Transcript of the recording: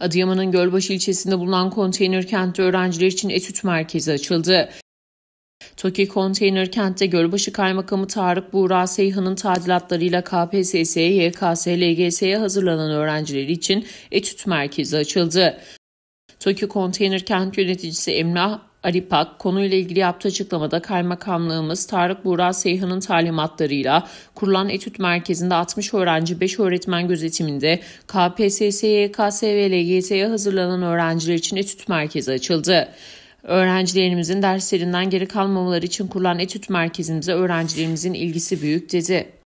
Adıyaman'ın Gölbaşı ilçesinde bulunan konteyner kentte öğrenciler için etüt merkezi açıldı. TOKİ Konteyner Kent'te Gölbaşı Kaymakamı Tarık Buğra Seyhan'ın tadilatlarıyla KPSS'ye, YKS, LGS'ye hazırlanan öğrenciler için etüt merkezi açıldı. TOKİ Konteyner Kent Yöneticisi Emrah Aripak konuyla ilgili yaptığı açıklamada kaymakamlığımız Tarık Buğra Seyhan'ın talimatlarıyla kurulan etüt merkezinde 60 öğrenci 5 öğretmen gözetiminde KPSS, YKS ve LGS'ye hazırlanan öğrenciler için etüt merkezi açıldı. Öğrencilerimizin derslerinden geri kalmamaları için kurulan etüt merkezimize öğrencilerimizin ilgisi büyük dedi.